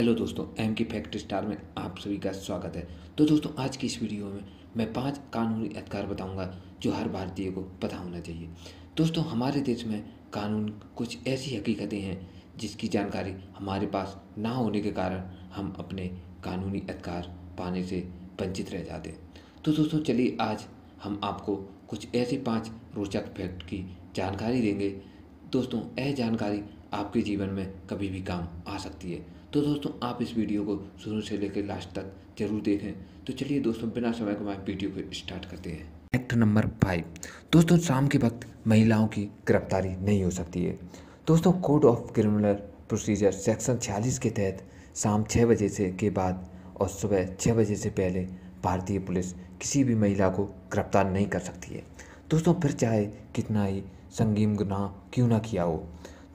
hello दोस्तों M की fact star में आप सभी का स्वागत है तो दोस्तों आज की इस वीडियो में मैं पांच कानूनी अधिकार बताऊंगा जो हर भारतीय को पता होना चाहिए दोस्तों हमारे देश में कानून कुछ ऐसी हकीकतें हैं जिसकी जानकारी हमारे पास ना होने के कारण हम अपने कानूनी अधिकार पाने से वंचित रह जाते हैं तो दोस्तों चलिए आज हम आपको कुछ ऐसे पाँच रोचक फैक्ट की जानकारी देंगे दोस्तों यह जानकारी आपके जीवन में कभी भी काम आ सकती है तो दोस्तों आप इस वीडियो को शुरू से लेकर लास्ट तक जरूर देखें तो चलिए दोस्तों बिना समय को मैं वीडियो को स्टार्ट करते हैं एक्ट नंबर फाइव दोस्तों शाम के वक्त महिलाओं की गिरफ्तारी नहीं हो सकती है दोस्तों code of criminal procedure section छियालीस के तहत शाम छः बजे से के बाद और सुबह छः बजे से पहले भारतीय पुलिस किसी भी महिला को गिरफ्तार नहीं कर सकती है दोस्तों फिर चाहे कितना ही संगीन गुनाह क्यों ना किया हो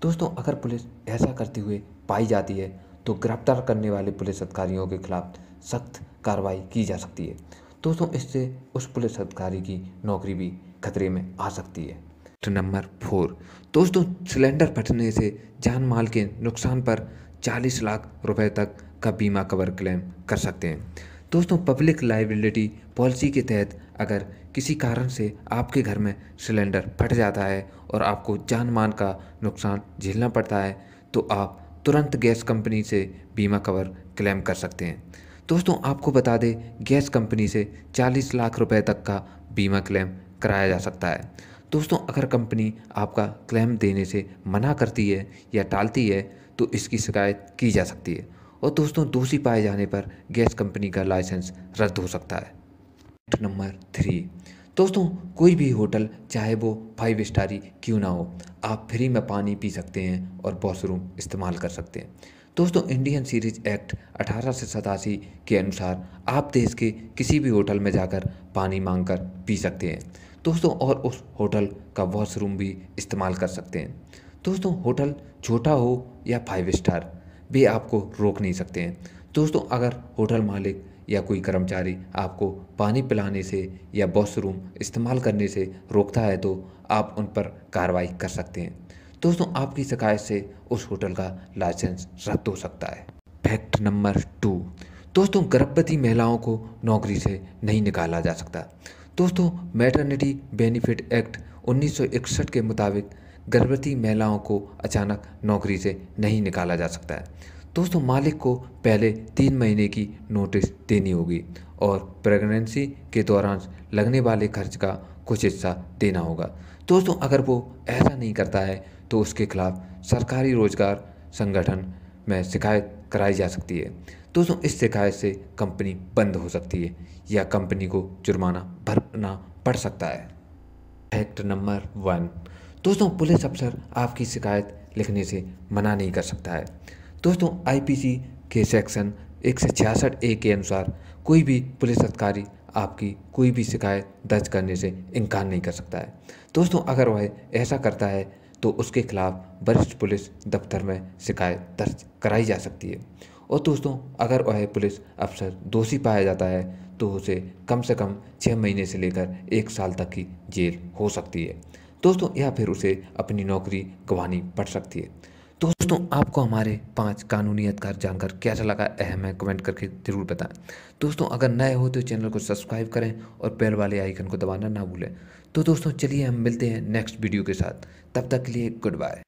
दोस्तों अगर पुलिस ऐसा करते हुए पाई जाती है तो गिरफ्तार करने वाले पुलिस अधिकारियों के खिलाफ सख्त कार्रवाई की जा सकती है दोस्तों इससे उस पुलिस अधिकारी की नौकरी भी खतरे में आ सकती है तो नंबर फोर दोस्तों सिलेंडर फटने से जान माल के नुकसान पर 40 लाख रुपए तक का बीमा कवर क्लेम कर सकते हैं दोस्तों पब्लिक लाइबिलिटी पॉलिसी के तहत अगर किसी कारण से आपके घर में सिलेंडर फट जाता है और आपको जान मान का नुकसान झेलना पड़ता है तो आप तुरंत गैस कंपनी से बीमा कवर क्लेम कर सकते हैं दोस्तों आपको बता दें गैस कंपनी से 40 लाख रुपए तक का बीमा क्लेम कराया जा सकता है दोस्तों अगर कंपनी आपका क्लेम देने से मना करती है या टालती है तो इसकी शिकायत की जा सकती है और दोस्तों दोषी पाए जाने पर गैस कंपनी का लाइसेंस रद्द हो सकता है नंबर थ्री दोस्तों कोई भी होटल चाहे वो फाइव स्टारी क्यों ना हो आप फ्री में पानी पी सकते हैं और वॉशरूम इस्तेमाल कर सकते हैं दोस्तों इंडियन सीरीज एक्ट अठारह से सतासी के अनुसार आप देश के किसी भी होटल में जाकर पानी मांग कर पी सकते हैं दोस्तों और उस होटल का वॉशरूम भी इस्तेमाल कर सकते हैं दोस्तों होटल छोटा हो या फाइव स्टार भी आपको रोक नहीं सकते हैं दोस्तों अगर होटल मालिक या कोई कर्मचारी आपको पानी पिलाने से या वॉशरूम इस्तेमाल करने से रोकता है तो आप उन पर कार्रवाई कर सकते हैं दोस्तों आपकी शिकायत से उस होटल का लाइसेंस रद्द हो सकता है फैक्ट नंबर टू दोस्तों गर्भवती महिलाओं को नौकरी से नहीं निकाला जा सकता दोस्तों मैटरनिटी बेनिफिट एक्ट 1961 के मुताबिक गर्भवती महिलाओं को अचानक नौकरी से नहीं निकाला जा सकता है दोस्तों मालिक को पहले तीन महीने की नोटिस देनी होगी और प्रेगनेंसी के दौरान लगने वाले खर्च का कुछ हिस्सा देना होगा दोस्तों अगर वो ऐसा नहीं करता है तो उसके खिलाफ सरकारी रोजगार संगठन में शिकायत कराई जा सकती है दोस्तों इस शिकायत से कंपनी बंद हो सकती है या कंपनी को जुर्माना भरना पड़ सकता है फैक्ट नंबर वन दोस्तों पुलिस अफसर आपकी शिकायत लिखने से मना नहीं कर सकता है दोस्तों आईपीसी के सेक्शन एक से छियासठ ए के अनुसार कोई भी पुलिस अधिकारी आपकी कोई भी शिकायत दर्ज करने से इनकार नहीं कर सकता है दोस्तों अगर वह ऐसा करता है तो उसके खिलाफ वरिष्ठ पुलिस दफ्तर में शिकायत दर्ज कराई जा सकती है और दोस्तों अगर वह पुलिस अफसर दोषी पाया जाता है तो उसे कम से कम छः महीने से लेकर एक साल तक की जेल हो सकती है दोस्तों या फिर उसे अपनी नौकरी गंवानी पड़ सकती है दोस्तों आपको हमारे पांच कानूनी अधिकार जानकर कैसा लगा अहम है कमेंट करके ज़रूर बताएं दोस्तों अगर नए हो तो चैनल को सब्सक्राइब करें और पैर वाले आइकन को दबाना ना भूलें तो दोस्तों चलिए हम मिलते हैं नेक्स्ट वीडियो के साथ तब तक के लिए गुड बाय